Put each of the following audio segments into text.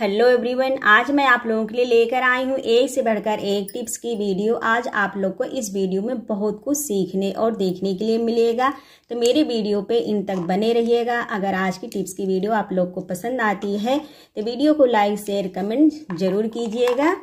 hello everyone आज मैं आप लोगों के लिए लेकर आई हूँ एक से बढ़कर एक टिप्स की वीडियो आज आप लोग को इस वीडियो में बहुत कुछ सीखने और देखने के लिए मिलेगा तो मेरे वीडियो पे इन तक बने रहिएगा अगर आज की टिप्स की वीडियो आप लोग को पसंद आती है तो वीडियो को लाइक शेयर कमेंट जरूर कीजिएगा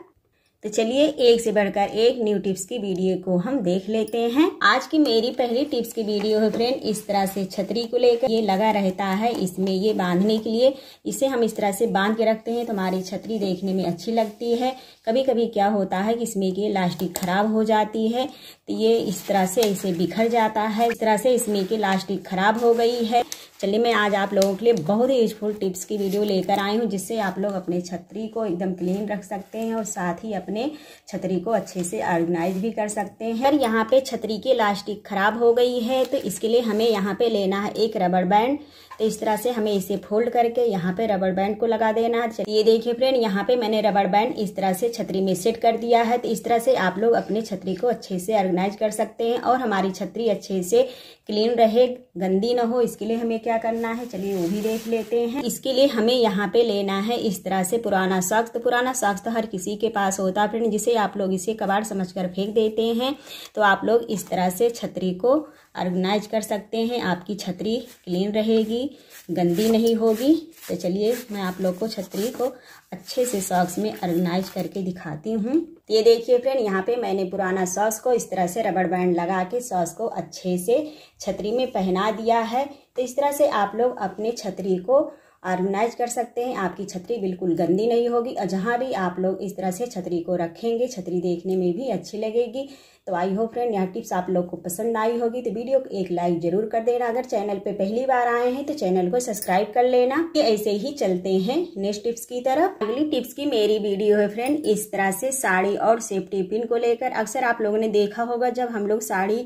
तो चलिए एक से बढ़कर एक न्यू टिप्स की वीडियो को हम देख लेते हैं आज की मेरी पहली टिप्स की वीडियो है फ्रेंड इस तरह से छतरी को लेकर ये लगा रहता है इसमें ये बांधने के लिए इसे हम इस तरह से बांध के रखते हैं तो हमारी छतरी देखने में अच्छी लगती है कभी कभी क्या होता है कि इसमें की लास्टिक खराब हो जाती है तो ये इस तरह से इसे बिखर जाता है इस तरह से इसमें की लास्टिक खराब हो गई है चलिए मैं आज आप लोगों के लिए बहुत ही यूजफुल टिप्स की वीडियो लेकर आई हूँ जिससे आप लोग अपने छतरी को एकदम क्लीन रख सकते हैं और साथ ही अपने छतरी को अच्छे से ऑर्गेनाइज भी कर सकते हैं अगर यहाँ पे छतरी की इलास्टिक खराब हो गई है तो इसके लिए हमें यहाँ पे लेना है एक रबर बैंड तो इस तरह से हमें इसे फोल्ड करके यहाँ पे रबर बैंड को लगा देना है ये देखिए फ्रेंड यहाँ पे मैंने रबर बैंड इस तरह से छतरी में सेट कर दिया है तो इस तरह से आप लोग अपने छतरी को अच्छे से ऑर्गेनाइज कर सकते हैं और हमारी छतरी अच्छे से क्लीन रहे गंदी ना हो इसके लिए हमें क्या करना है चलिए वो भी देख लेते हैं इसके लिए हमें यहाँ पे लेना है इस तरह से पुराना सख्त तो पुराना सख्त तो हर किसी के पास होता है फ्रेंड जिसे आप लोग इसे कबाड़ समझ कर फेंक देते हैं तो आप लोग इस तरह से छतरी को ऑर्गेनाइज कर सकते हैं आपकी छतरी क्लीन रहेगी होगी गंदी नहीं होगी तो चलिए मैं आप लोग को छतरी को अच्छे से सॉक्स में ऑर्गेनाइज करके दिखाती हूँ ये देखिए फ्रेंड यहाँ पे मैंने पुराना सॉक्स को इस तरह से रबड़ बैंड लगा के सॉक्स को अच्छे से छतरी में पहना दिया है तो इस तरह से आप लोग अपने छतरी को ऑर्गेनाइज कर सकते हैं आपकी छतरी बिल्कुल गंदी नहीं होगी और जहाँ भी आप लोग इस तरह से छतरी को रखेंगे छतरी देखने में भी अच्छी लगेगी तो आई होप फ्रेंड यह टिप्स आप लोग को पसंद आई होगी तो वीडियो को एक लाइक जरूर कर देना अगर चैनल पे पहली बार आए हैं तो चैनल को सब्सक्राइब कर लेना ये ऐसे ही चलते हैं नेक्स्ट टिप्स की तरफ अगली टिप्स की मेरी वीडियो है फ्रेंड इस तरह से साड़ी और सेफ्टी पिन को लेकर अक्सर आप लोगों ने देखा होगा जब हम लोग साड़ी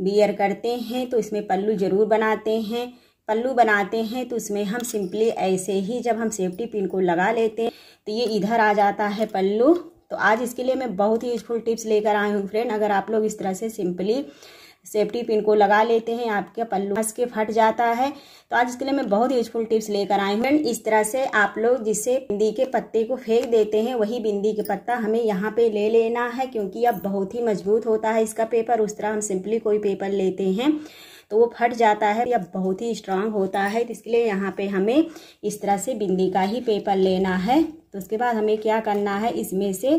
बियर करते हैं तो इसमें पल्लू जरूर बनाते हैं पल्लू बनाते हैं तो उसमें हम सिंपली ऐसे ही जब हम सेफ्टी पिन को लगा लेते हैं तो ये इधर आ जाता है पल्लू तो आज इसके लिए मैं बहुत ही यूजफुल टिप्स लेकर आई हूँ फ्रेंड अगर आप लोग इस तरह से सिंपली सेफ्टी पिन को लगा लेते हैं आपके पल्लू हंस के फट जाता है तो आज इसके लिए मैं बहुत यूजफुल टिप्स लेकर आई हूँ इस तरह से आप लोग जिससे बिंदी के पत्ते को फेंक देते हैं वही बिंदी के पत्ता हमें यहाँ पे ले लेना है क्योंकि अब बहुत ही मजबूत होता है इसका पेपर उस तरह हम सिंपली कोई पेपर लेते हैं तो वो फट जाता है या बहुत ही स्ट्रांग होता है तो इसके लिए यहाँ पे हमें इस तरह से बिंदी का ही पेपर लेना है तो उसके बाद हमें क्या करना है इसमें से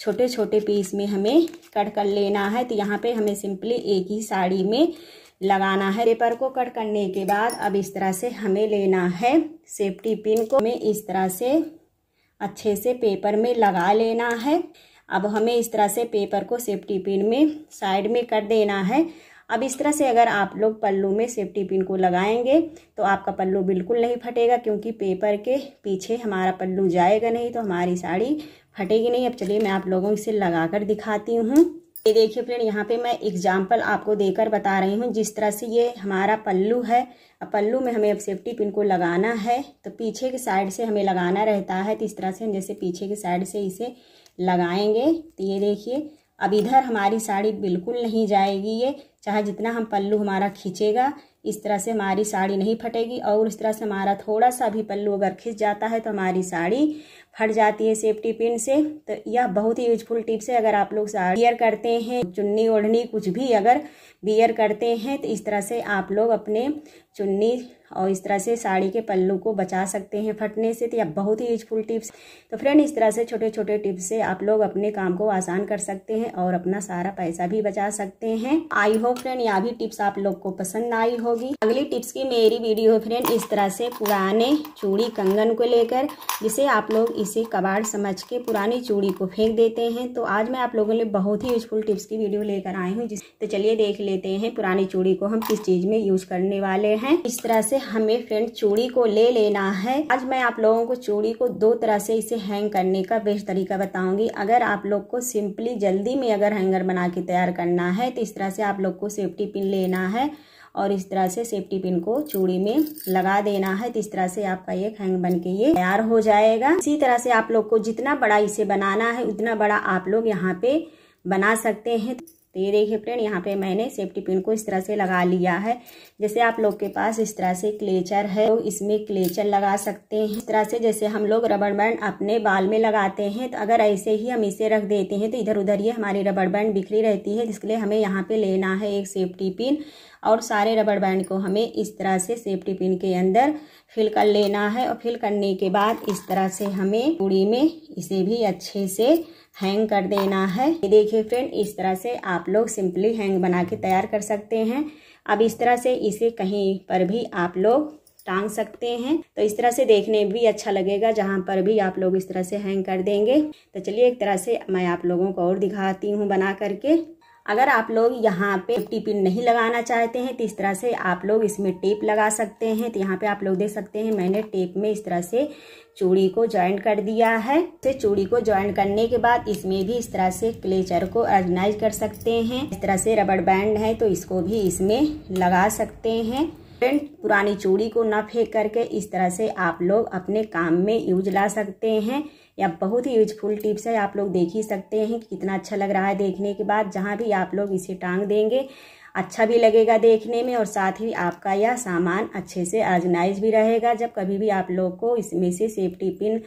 छोटे छोटे पीस में हमें कट कर लेना है तो यहाँ पे हमें सिंपली एक ही साड़ी में लगाना है पेपर को कट करने के बाद अब इस तरह से हमें लेना है सेफ्टी पिन को हमें इस तरह से अच्छे से पेपर में लगा लेना है अब हमें इस तरह से पेपर को सेफ्टी पिन में साइड में कर देना है अब इस तरह से अगर आप लोग पल्लू में सेफ्टी पिन को लगाएंगे तो आपका पल्लू बिल्कुल नहीं फटेगा क्योंकि पेपर के पीछे हमारा पल्लू जाएगा नहीं तो हमारी साड़ी फटेगी नहीं अब चलिए मैं आप लोगों इसे लगा कर दिखाती हूँ ये देखिए फ्रेंड यहाँ पे मैं एग्जाम्पल आपको देकर बता रही हूँ जिस तरह से ये हमारा पल्लू है अब पल्लू में हमें अब सेफ्टी पिन को लगाना है तो पीछे के साइड से हमें लगाना रहता है तो इस तरह से हम जैसे पीछे के साइड से इसे लगाएंगे तो ये देखिए अब इधर हमारी साड़ी बिल्कुल नहीं जाएगी ये चाहे जितना हम पल्लू हमारा खींचेगा इस तरह से हमारी साड़ी नहीं फटेगी और इस तरह से हमारा थोड़ा सा भी पल्लू अगर खींच जाता है तो हमारी साड़ी फट जाती है सेफ्टी पिन से तो यह बहुत ही यूजफुल टिप्स है अगर आप लोग साड़ी बियर करते हैं चुन्नी ओढ़नी कुछ भी अगर बियर करते हैं तो इस तरह से आप लोग अपने चुन्नी और इस तरह से साड़ी के पल्लू को बचा सकते हैं फटने से तो यह बहुत ही यूजफुल टिप्स तो फ्रेंड इस तरह से छोटे छोटे टिप्स से आप लोग अपने काम को आसान कर सकते हैं और अपना सारा पैसा भी बचा सकते हैं आई होप फ्रेंड यह भी टिप्स आप लोग को पसंद आई होगी अगली टिप्स की मेरी वीडियो है फ्रेंड इस तरह से पुराने चूड़ी कंगन को लेकर जिसे आप लोग इसे कबाड़ समझ के पुरानी चूड़ी को फेंक देते हैं तो आज मैं आप लोगों लिए बहुत ही यूजफुल टिप्स की वीडियो लेकर आई हूँ जिस तो चलिए देख लेते हैं पुरानी चूड़ी को हम किस चीज़ में यूज करने वाले हैं इस तरह से हमें फ्रेंड चूड़ी को ले लेना है आज मैं आप लोगों को चूड़ी को दो तरह से इसे हैंग करने का बेस्ट तरीका बताऊंगी अगर आप लोग को सिंपली जल्दी में अगर हैंगर बना के तैयार करना है तो इस तरह से आप लोग को सेफ्टी पिन लेना है और इस तरह से सेफ्टी पिन को चूड़ी में लगा देना है तो इस तरह से आपका ये हैंग बन के ये तैयार हो जाएगा इसी तरह से आप लोग को जितना बड़ा इसे बनाना है उतना बड़ा आप लोग यहाँ पे बना सकते हैं तो ये देखिए फ्रेंड यहाँ पे मैंने सेफ्टी पिन को इस तरह से लगा लिया है जैसे आप लोग के पास इस तरह से क्लेचर है तो इसमें क्लेचर लगा सकते हैं इस तरह से जैसे हम लोग रबड़ बैंड अपने बाल में लगाते हैं तो अगर ऐसे ही हम इसे रख देते हैं तो इधर उधर ये हमारी रबड़ बैंड बिखरी रहती है जिसके लिए हमें यहाँ पे लेना है एक सेफ्टी पिन और सारे रबड़ बैंड को हमें इस तरह से सेफ्टी पिन के अंदर फिल कर लेना है और फिल करने के बाद इस तरह से हमें पूरी में इसे भी अच्छे से हैंग कर देना है ये देखिए फ्रेंड इस तरह से आप लोग सिंपली हैंग बना के तैयार कर सकते हैं अब इस तरह से इसे कहीं पर भी आप लोग टांग सकते हैं तो इस तरह से देखने भी अच्छा लगेगा जहाँ पर भी आप लोग इस तरह से हैंग कर देंगे तो चलिए एक तरह से मैं आप लोगों को और दिखाती हूँ बना करके अगर आप लोग यहाँ पे सेफ्टी पिन नहीं लगाना चाहते हैं तो इस तरह से आप लोग इसमें टेप लगा सकते हैं तो यहाँ पे आप लोग देख सकते हैं मैंने टेप में इस तरह से चूड़ी को ज्वाइन कर दिया है तो चूड़ी को ज्वाइन करने के बाद इसमें भी इस तरह से क्लेचर को ऑर्गेनाइज कर सकते हैं इस तरह से रबड़ बैंड है तो इसको भी इसमें लगा सकते हैं फ्रेंड पुरानी चूड़ी को ना फेंक करके इस तरह से आप लोग अपने काम में यूज ला सकते हैं या बहुत ही यूजफुल टिप्स है आप लोग देख ही सकते हैं कि कितना अच्छा लग रहा है देखने के बाद जहाँ भी आप लोग इसे टांग देंगे अच्छा भी लगेगा देखने में और साथ ही आपका यह सामान अच्छे से ऑर्गेनाइज भी रहेगा जब कभी भी आप लोग को इसमें से सेफ्टी पिन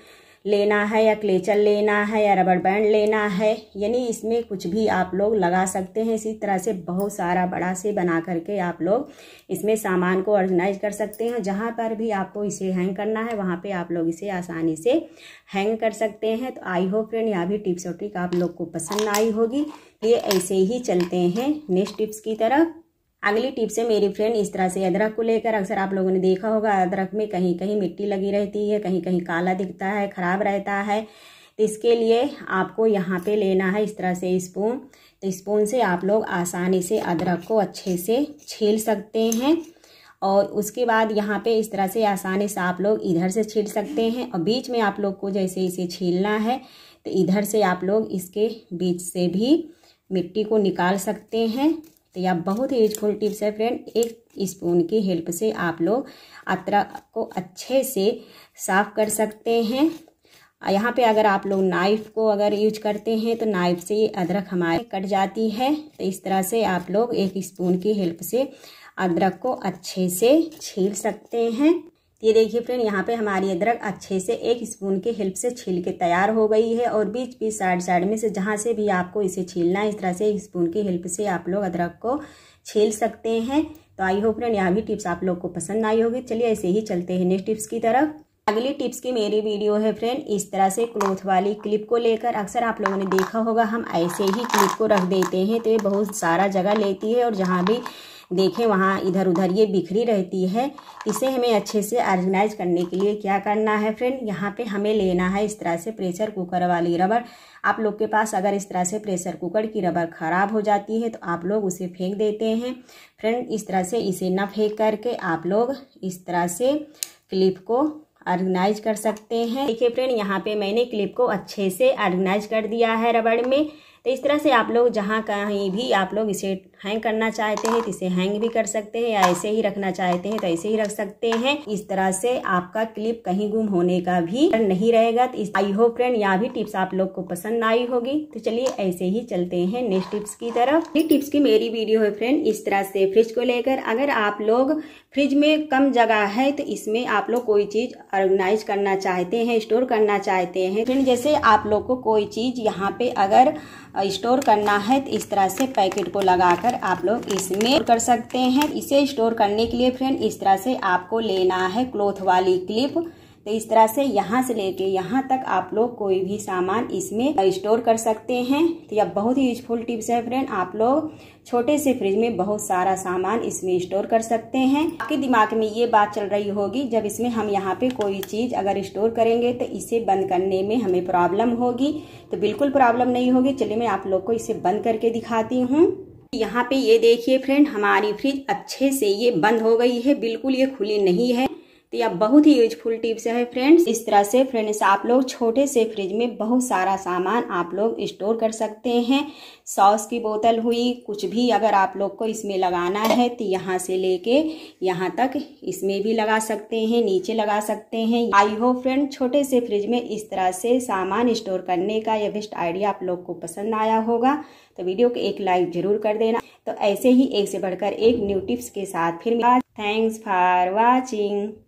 लेना है या क्लेचर लेना है या रबड़ बैंड लेना है यानी इसमें कुछ भी आप लोग लगा सकते हैं इसी तरह से बहुत सारा बड़ा से बना करके आप लोग इसमें सामान को ऑर्गेनाइज कर सकते हैं जहाँ पर भी आपको इसे हैंग करना है वहाँ पे आप लोग इसे आसानी से हैंग कर सकते हैं तो आई होप फ्रेंड यह भी टिप्स और ट्रिक आप लोग को पसंद आई होगी तो ये ऐसे ही चलते हैं नेक्स्ट टिप्स की तरफ अगली टिप से मेरी फ्रेंड इस तरह से अदरक को लेकर अक्सर आप लोगों ने देखा होगा अदरक में कहीं कहीं मिट्टी लगी रहती है कहीं कहीं काला दिखता है ख़राब रहता है तो इसके लिए आपको यहाँ पे लेना है इस तरह से स्पून तो स्पून से आप लोग आसानी से अदरक को अच्छे से छील सकते हैं और उसके बाद यहाँ पे इस तरह से आसानी से आप लोग इधर से छील सकते हैं और बीच में आप लोग को जैसे इसे छीलना है तो इधर से आप लोग इसके बीच से भी मिट्टी को निकाल सकते हैं तो यह बहुत ही यूजफुल टिप्स है फ्रेंड एक स्पून की हेल्प से आप लोग अदरक को अच्छे से साफ कर सकते हैं यहाँ पे अगर आप लोग नाइफ को अगर यूज करते हैं तो नाइफ से ये अदरक हमारे कट जाती है तो इस तरह से आप लोग एक स्पून की हेल्प से अदरक को अच्छे से छील सकते हैं ये देखिए फ्रेंड यहाँ पे हमारी अदरक अच्छे से एक स्पून की हेल्प से छील के तैयार हो गई है और बीच बीच साइड साइड में से जहाँ से भी आपको इसे छीलना है इस तरह से एक स्पून की हेल्प से आप लोग अदरक को छील सकते हैं तो आई होप फ्रेंड यहाँ भी टिप्स आप लोग को पसंद आई होगी चलिए ऐसे ही चलते हैं नेक्स्ट टिप्स की तरफ अगली टिप्स की मेरी वीडियो है फ्रेंड इस तरह से क्लोथ वाली क्लिप को लेकर अक्सर आप लोगों ने देखा होगा हम ऐसे ही क्लिप को रख देते हैं तो ये बहुत सारा जगह लेती है और जहाँ भी देखें वहाँ इधर उधर ये बिखरी रहती है इसे हमें अच्छे से ऑर्गेनाइज करने के लिए क्या करना है फ्रेंड यहाँ पे हमें लेना है इस तरह से प्रेशर कुकर वाली रबड़ आप लोग के पास अगर इस तरह से प्रेशर कुकर की रबड़ ख़राब हो जाती है तो आप लोग उसे फेंक देते हैं फ्रेंड इस तरह से इसे न फेंक करके आप लोग इस तरह से क्लिप को ऑर्गेनाइज कर सकते हैं देखिए फ्रेंड यहाँ पे मैंने क्लिप को अच्छे से ऑर्गेनाइज कर दिया है रबड़ में तो इस तरह से आप लोग जहाँ कहीं भी आप लोग इसे हैंग करना चाहते हैं तो इसे हैंग भी कर सकते हैं या ऐसे ही रखना चाहते हैं तो ऐसे ही रख सकते हैं इस तरह से आपका क्लिप कहीं गुम होने का भी नहीं रहेगा तो आई होप फ्रेंड यहाँ भी टिप्स आप लोग को पसंद आई होगी तो चलिए ऐसे ही चलते हैं नेक्स्ट टिप्स की तरफ ये टिप्स की मेरी वीडियो है फ्रेंड इस तरह से फ्रिज को लेकर अगर आप लोग फ्रिज में कम जगह है तो इसमें आप लोग कोई चीज ऑर्गेनाइज करना चाहते हैं स्टोर करना चाहते हैं फ्रेंड जैसे आप लोग को कोई चीज यहाँ पे अगर स्टोर करना है तो इस तरह से पैकेट को लगाकर लगाकर आप लोग इसमें कर सकते हैं इसे स्टोर करने के लिए फ्रेंड इस तरह से आपको लेना है क्लोथ वाली क्लिप तो इस तरह से यहाँ से लेके यहाँ तक आप लोग कोई भी सामान इसमें स्टोर कर सकते हैं तो यह बहुत ही यूजफुल टिप्स है फ्रेंड आप लोग छोटे से फ्रिज में बहुत सारा सामान इसमें स्टोर कर सकते हैं आपके दिमाग में ये बात चल रही होगी जब इसमें हम यहाँ पे कोई चीज़ अगर स्टोर करेंगे तो इसे बंद करने में हमें प्रॉब्लम होगी तो बिल्कुल प्रॉब्लम नहीं होगी चलिए मैं आप लोग को इसे बंद करके दिखाती हूँ यहाँ पे ये देखिए फ्रेंड हमारी फ्रिज अच्छे से ये बंद हो गई है बिल्कुल ये खुली नहीं है तो यह बहुत ही यूजफुल टिप्स है फ्रेंड्स इस तरह से फ्रेंड्स आप लोग छोटे से फ्रिज में बहुत सारा सामान आप लोग स्टोर कर सकते हैं सॉस की बोतल हुई कुछ भी अगर आप लोग को इसमें लगाना है तो यहाँ से लेके यहाँ तक इसमें भी लगा सकते हैं नीचे लगा सकते हैं आई हो फ्रेंड छोटे से फ्रिज में इस तरह से सामान स्टोर करने का यह बेस्ट आइडिया आप लोग को पसंद आया होगा तो वीडियो को एक लाइक जरूर कर देना तो ऐसे ही एक से बढ़कर एक न्यू टिप्स के साथ फिर थैंक्स फॉर वॉचिंग